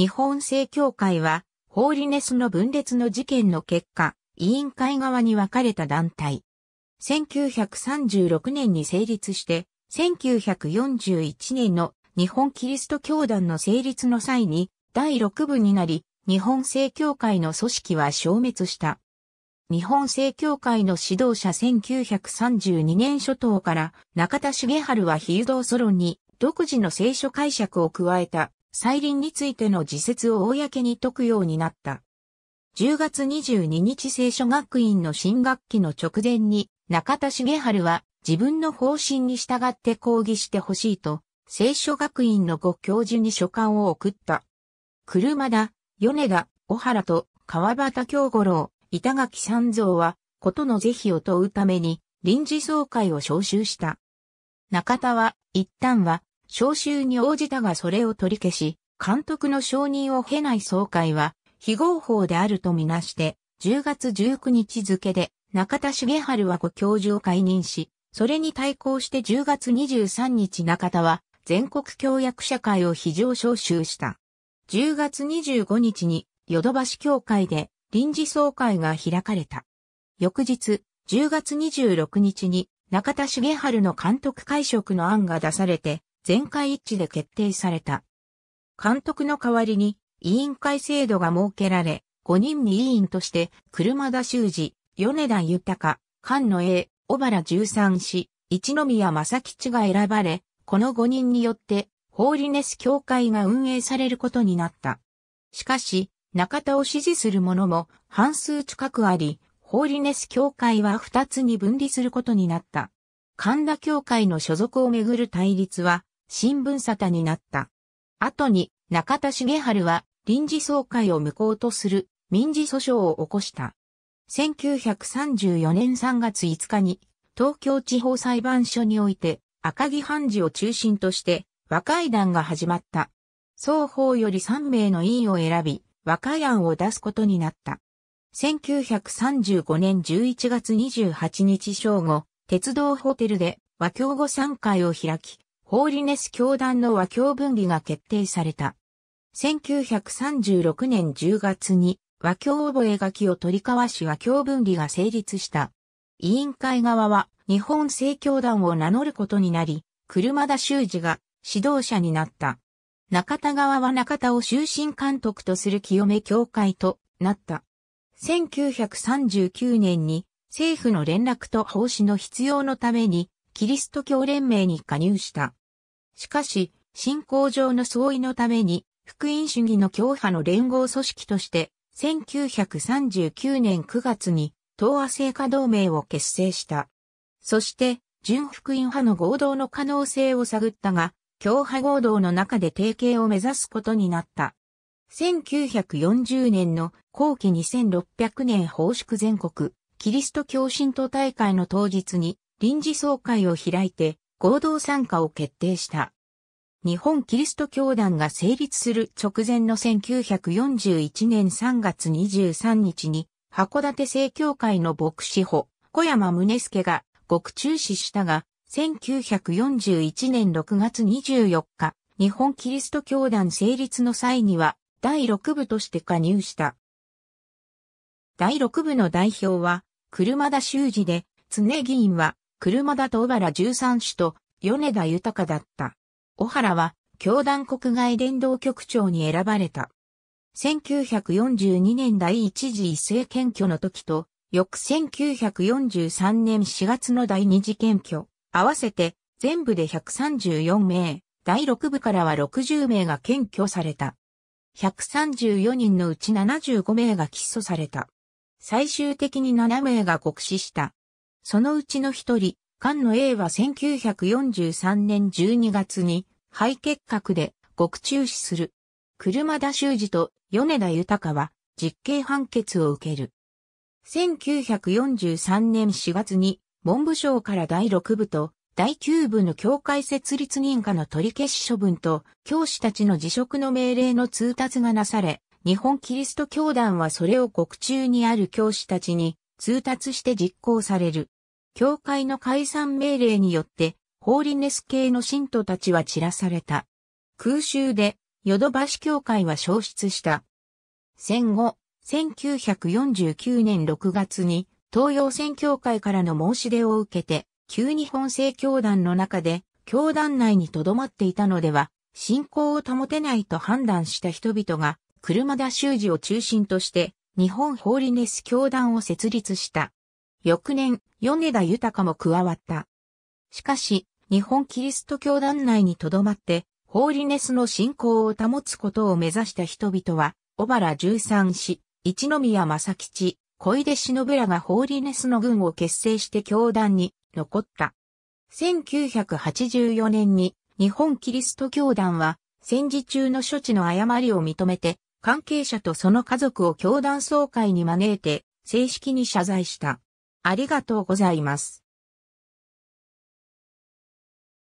日本正教会は、ホーリネスの分裂の事件の結果、委員会側に分かれた団体。1936年に成立して、1941年の日本キリスト教団の成立の際に第6部になり、日本正教会の組織は消滅した。日本正教会の指導者1932年初頭から中田重春は非道ソロに独自の聖書解釈を加えた。再臨についての自説を公に解くようになった。10月22日聖書学院の新学期の直前に中田茂春は自分の方針に従って講義してほしいと聖書学院のご教授に書簡を送った。車田、米田、小原と川端京五郎、板垣三蔵は、ことの是非を問うために臨時総会を招集した。中田は、一旦は、招集に応じたがそれを取り消し、監督の承認を経ない総会は、非合法であるとみなして、10月19日付で中田茂春はご教授を解任し、それに対抗して10月23日中田は全国協約社会を非常招集した。10月25日にヨドバシ協会で臨時総会が開かれた。翌日、10月26日に中田茂春の監督会食の案が出されて、全会一致で決定された。監督の代わりに委員会制度が設けられ、5人に委員として、車田修二、米田豊、菅野英、小原十三氏、一宮正吉が選ばれ、この5人によって、ホーリネス協会が運営されることになった。しかし、中田を支持する者も半数近くあり、ホーリネス協会は2つに分離することになった。神田協会の所属をめぐる対立は、新聞沙汰になった。後に中田茂春は臨時総会を無効とする民事訴訟を起こした。1934年3月5日に東京地方裁判所において赤木判事を中心として和解談が始まった。双方より3名の委員を選び、和解案を出すことになった。1935年11月28日正午、鉄道ホテルで和協後3会を開き、ホーリネス教団の和教分離が決定された。1936年10月に和教覚書を取り交わし和教分離が成立した。委員会側は日本正教団を名乗ることになり、車田修二が指導者になった。中田側は中田を終身監督とする清め教会となった。1939年に政府の連絡と奉仕の必要のためにキリスト教連盟に加入した。しかし、信仰上の相違のために、福音主義の教派の連合組織として、1939年9月に、東亜聖火同盟を結成した。そして、純福音派の合同の可能性を探ったが、教派合同の中で提携を目指すことになった。1940年の後期2600年奉祝全国キリスト教神徒大会の当日に臨時総会を開いて合同参加を決定した。日本キリスト教団が成立する直前の1941年3月23日に、函館正教会の牧師補、小山宗介が獄中死したが、1941年6月24日、日本キリスト教団成立の際には、第6部として加入した。第6部の代表は、車田修司で、常議員は、車田と小原13種と米田豊だった。小原は、教団国外伝道局長に選ばれた。1942年第一次一斉検挙の時と、翌1943年4月の第二次検挙、合わせて全部で134名、第6部からは60名が検挙された。134人のうち75名が起訴された。最終的に7名が獄死した。そのうちの1人、菅野英は1943年12月に肺結核で獄中死する。車田修二と米田豊は実刑判決を受ける。1943年4月に文部省から第6部と第9部の教会設立認可の取り消し処分と教師たちの辞職の命令の通達がなされ、日本キリスト教団はそれを国中にある教師たちに通達して実行される。教会の解散命令によって、ホーリネス系の信徒たちは散らされた。空襲で、ヨドバシ教会は消失した。戦後、1949年6月に、東洋戦教会からの申し出を受けて、旧日本正教団の中で、教団内に留まっていたのでは、信仰を保てないと判断した人々が、車田修司を中心として、日本ホーリネス教団を設立した。翌年、米田豊も加わった。しかし、日本キリスト教団内に留まって、ホーリネスの信仰を保つことを目指した人々は、小原十三氏、一宮正吉、小出忍らがホーリネスの軍を結成して教団に残った。1984年に日本キリスト教団は戦時中の処置の誤りを認めて関係者とその家族を教団総会に招いて正式に謝罪した。ありがとうございます。